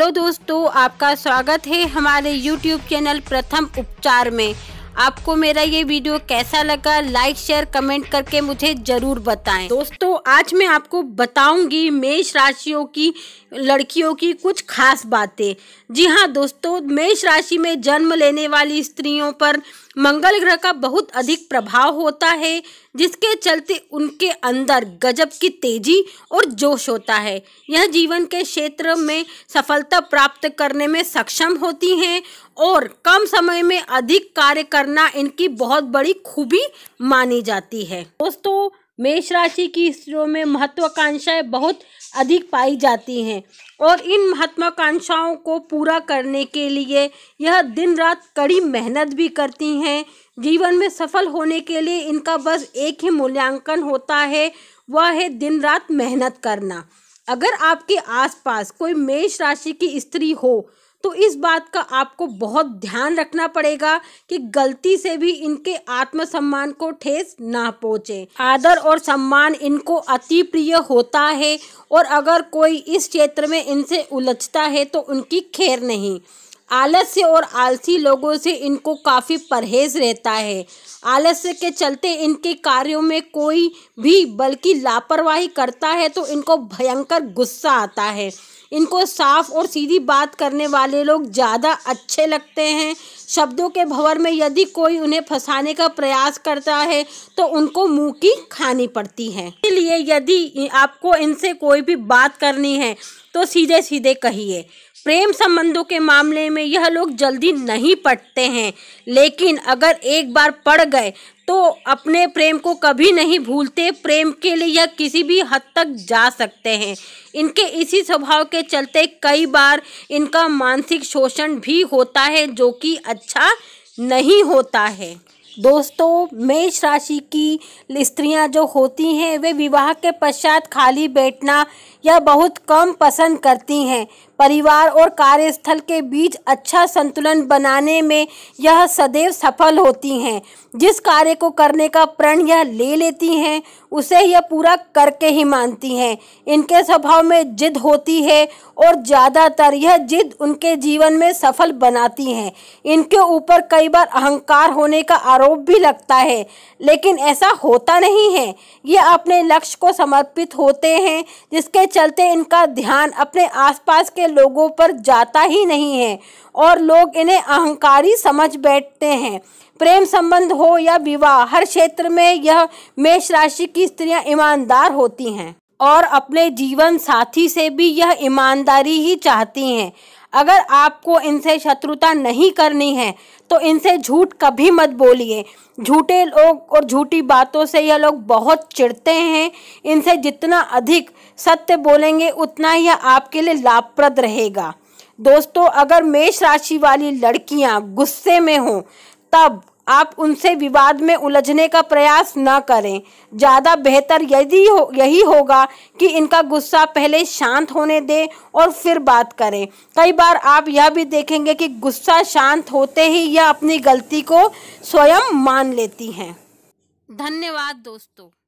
hello दोस्तों आपका स्वागत है हमारे यूट्यूब चैनल प्रथम उपचार में आपको मेरा ये वीडियो कैसा लगा लाइक शेयर कमेंट करके मुझे ज़रूर बताएं दोस्तों आज मैं आपको बताऊंगी मेष राशियों की लड़कियों की कुछ खास बातें जी हाँ दोस्तों मेष राशि में जन्म लेने वाली स्त्रियों पर मंगल ग्रह का बहुत अधिक प्रभाव होता है जिसके चलते उनके अंदर गजब की तेजी और जोश होता है यह जीवन के क्षेत्र में सफलता प्राप्त करने में सक्षम होती हैं और कम समय में अधिक कार्य करना इनकी बहुत बड़ी खूबी मानी जाती है दोस्तों मेष राशि की स्त्रियों में महत्वाकांक्षाएं बहुत अधिक पाई जाती हैं और इन महत्वाकांक्षाओं को पूरा करने के लिए यह दिन रात कड़ी मेहनत भी करती हैं जीवन में सफल होने के लिए इनका बस एक ही मूल्यांकन होता है वह है दिन रात मेहनत करना अगर आपके आसपास कोई मेष राशि की स्त्री हो तो इस बात का आपको बहुत ध्यान रखना पड़ेगा कि गलती से भी इनके आत्मसम्मान को ठेस ना पहुँचे आदर और सम्मान इनको अति प्रिय होता है और अगर कोई इस क्षेत्र में इनसे उलझता है तो उनकी खैर नहीं आलस्य और आलसी लोगों से इनको काफ़ी परहेज रहता है आलस्य के चलते इनके कार्यों में कोई भी बल्कि लापरवाही करता है तो इनको भयंकर गुस्सा आता है इनको साफ और सीधी बात करने वाले लोग ज़्यादा अच्छे लगते हैं शब्दों के भंवर में यदि कोई उन्हें फंसाने का प्रयास करता है तो उनको मुंह की खानी पड़ती है इसलिए यदि आपको इनसे कोई भी बात करनी है तो सीधे सीधे कहिए प्रेम संबंधों के मामले में यह लोग जल्दी नहीं पटते हैं लेकिन अगर एक बार पड़ गए तो अपने प्रेम को कभी नहीं भूलते प्रेम के लिए यह किसी भी हद तक जा सकते हैं इनके इसी स्वभाव के चलते कई बार इनका मानसिक शोषण भी होता है जो कि अच्छा नहीं होता है दोस्तों मेष राशि की स्त्रियां जो होती हैं वे विवाह के पश्चात खाली बैठना यह बहुत कम पसंद करती हैं परिवार और कार्यस्थल के बीच अच्छा संतुलन बनाने में यह सदैव सफल होती हैं जिस कार्य को करने का प्रण यह ले लेती हैं उसे यह पूरा करके ही मानती हैं इनके स्वभाव में जिद होती है और ज़्यादातर यह जिद उनके जीवन में सफल बनाती हैं इनके ऊपर कई बार अहंकार होने का आरोप भी लगता है लेकिन ऐसा होता नहीं है ये अपने लक्ष्य को समर्पित होते हैं जिसके चलते इनका ध्यान अपने आसपास के लोगों पर जाता ही नहीं है और लोग इन्हें अहंकारी समझ बैठते हैं प्रेम संबंध हो या विवाह हर क्षेत्र में यह मेष राशि की स्त्रियां ईमानदार होती हैं और अपने जीवन साथी से भी यह ईमानदारी ही चाहती हैं अगर आपको इनसे शत्रुता नहीं करनी है तो इनसे झूठ कभी मत बोलिए झूठे लोग और झूठी बातों से यह लोग बहुत चिढ़ते हैं इनसे जितना अधिक सत्य बोलेंगे उतना यह आपके लिए लाभप्रद रहेगा दोस्तों अगर मेष राशि वाली लड़कियां गुस्से में हों तब आप उनसे विवाद में उलझने का प्रयास न करें ज़्यादा बेहतर यदि हो, यही होगा कि इनका गुस्सा पहले शांत होने दें और फिर बात करें कई बार आप यह भी देखेंगे कि गुस्सा शांत होते ही यह अपनी गलती को स्वयं मान लेती हैं धन्यवाद दोस्तों